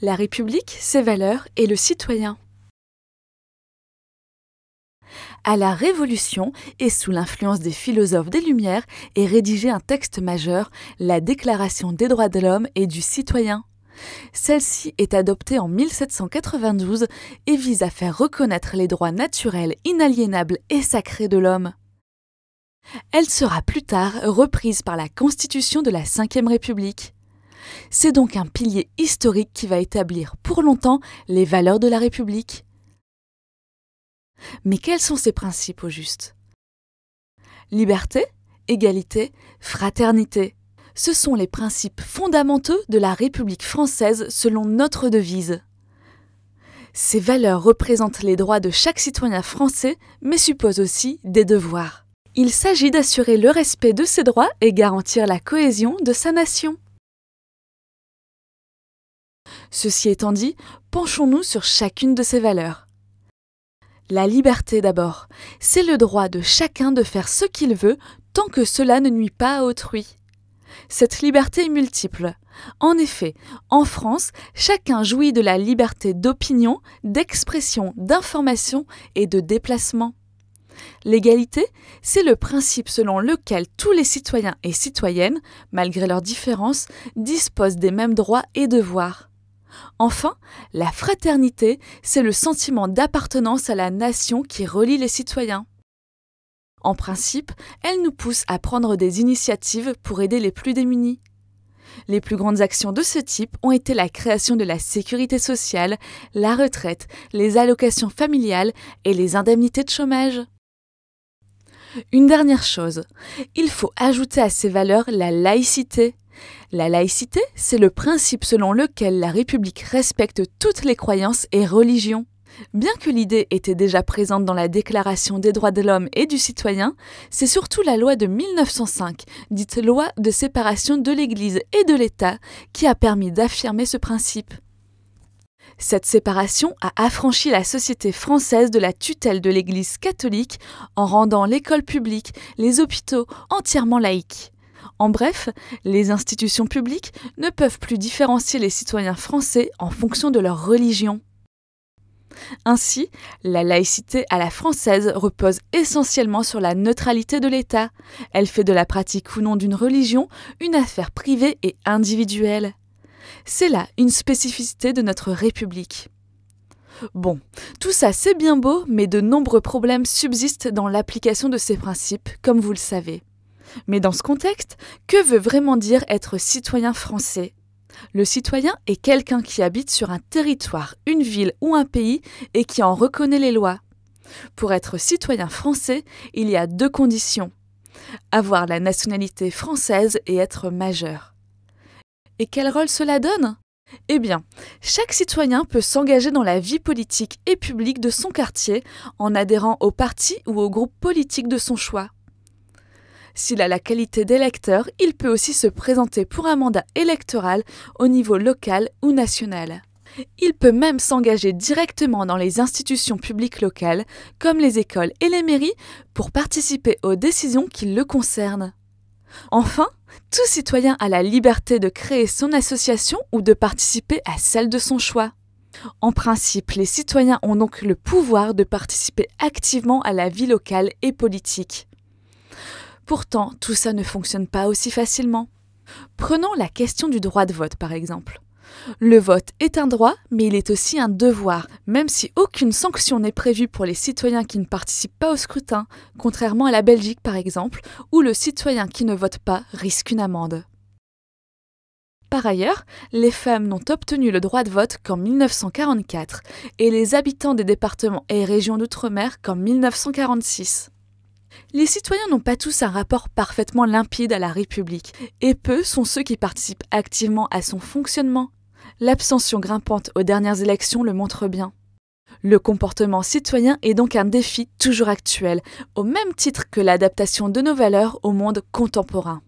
La République, ses valeurs et le citoyen. À la Révolution et sous l'influence des philosophes des Lumières est rédigé un texte majeur, la Déclaration des droits de l'homme et du citoyen. Celle-ci est adoptée en 1792 et vise à faire reconnaître les droits naturels inaliénables et sacrés de l'homme. Elle sera plus tard reprise par la Constitution de la Ve République. C'est donc un pilier historique qui va établir pour longtemps les valeurs de la République. Mais quels sont ces principes au juste Liberté, égalité, fraternité. Ce sont les principes fondamentaux de la République française selon notre devise. Ces valeurs représentent les droits de chaque citoyen français, mais supposent aussi des devoirs. Il s'agit d'assurer le respect de ces droits et garantir la cohésion de sa nation. Ceci étant dit, penchons-nous sur chacune de ces valeurs. La liberté d'abord, c'est le droit de chacun de faire ce qu'il veut tant que cela ne nuit pas à autrui. Cette liberté est multiple. En effet, en France, chacun jouit de la liberté d'opinion, d'expression, d'information et de déplacement. L'égalité, c'est le principe selon lequel tous les citoyens et citoyennes, malgré leurs différences, disposent des mêmes droits et devoirs. Enfin, la fraternité, c'est le sentiment d'appartenance à la nation qui relie les citoyens. En principe, elle nous pousse à prendre des initiatives pour aider les plus démunis. Les plus grandes actions de ce type ont été la création de la sécurité sociale, la retraite, les allocations familiales et les indemnités de chômage. Une dernière chose, il faut ajouter à ces valeurs la laïcité. La laïcité, c'est le principe selon lequel la République respecte toutes les croyances et religions. Bien que l'idée était déjà présente dans la Déclaration des droits de l'homme et du citoyen, c'est surtout la loi de 1905, dite loi de séparation de l'Église et de l'État, qui a permis d'affirmer ce principe. Cette séparation a affranchi la société française de la tutelle de l'Église catholique en rendant l'école publique, les hôpitaux entièrement laïques. En bref, les institutions publiques ne peuvent plus différencier les citoyens français en fonction de leur religion. Ainsi, la laïcité à la française repose essentiellement sur la neutralité de l'État. Elle fait de la pratique ou non d'une religion une affaire privée et individuelle. C'est là une spécificité de notre République. Bon, tout ça c'est bien beau, mais de nombreux problèmes subsistent dans l'application de ces principes, comme vous le savez. Mais dans ce contexte, que veut vraiment dire être citoyen français le citoyen est quelqu'un qui habite sur un territoire, une ville ou un pays et qui en reconnaît les lois. Pour être citoyen français, il y a deux conditions. Avoir la nationalité française et être majeur. Et quel rôle cela donne eh bien, chaque citoyen peut s'engager dans la vie politique et publique de son quartier en adhérant au parti ou au groupe politique de son choix. S'il a la qualité d'électeur, il peut aussi se présenter pour un mandat électoral au niveau local ou national. Il peut même s'engager directement dans les institutions publiques locales, comme les écoles et les mairies, pour participer aux décisions qui le concernent. Enfin, tout citoyen a la liberté de créer son association ou de participer à celle de son choix. En principe, les citoyens ont donc le pouvoir de participer activement à la vie locale et politique. Pourtant, tout ça ne fonctionne pas aussi facilement. Prenons la question du droit de vote, par exemple. Le vote est un droit, mais il est aussi un devoir, même si aucune sanction n'est prévue pour les citoyens qui ne participent pas au scrutin, contrairement à la Belgique par exemple, où le citoyen qui ne vote pas risque une amende. Par ailleurs, les femmes n'ont obtenu le droit de vote qu'en 1944 et les habitants des départements et régions d'outre-mer qu'en 1946. Les citoyens n'ont pas tous un rapport parfaitement limpide à la République, et peu sont ceux qui participent activement à son fonctionnement. L'abstention grimpante aux dernières élections le montre bien. Le comportement citoyen est donc un défi toujours actuel, au même titre que l'adaptation de nos valeurs au monde contemporain.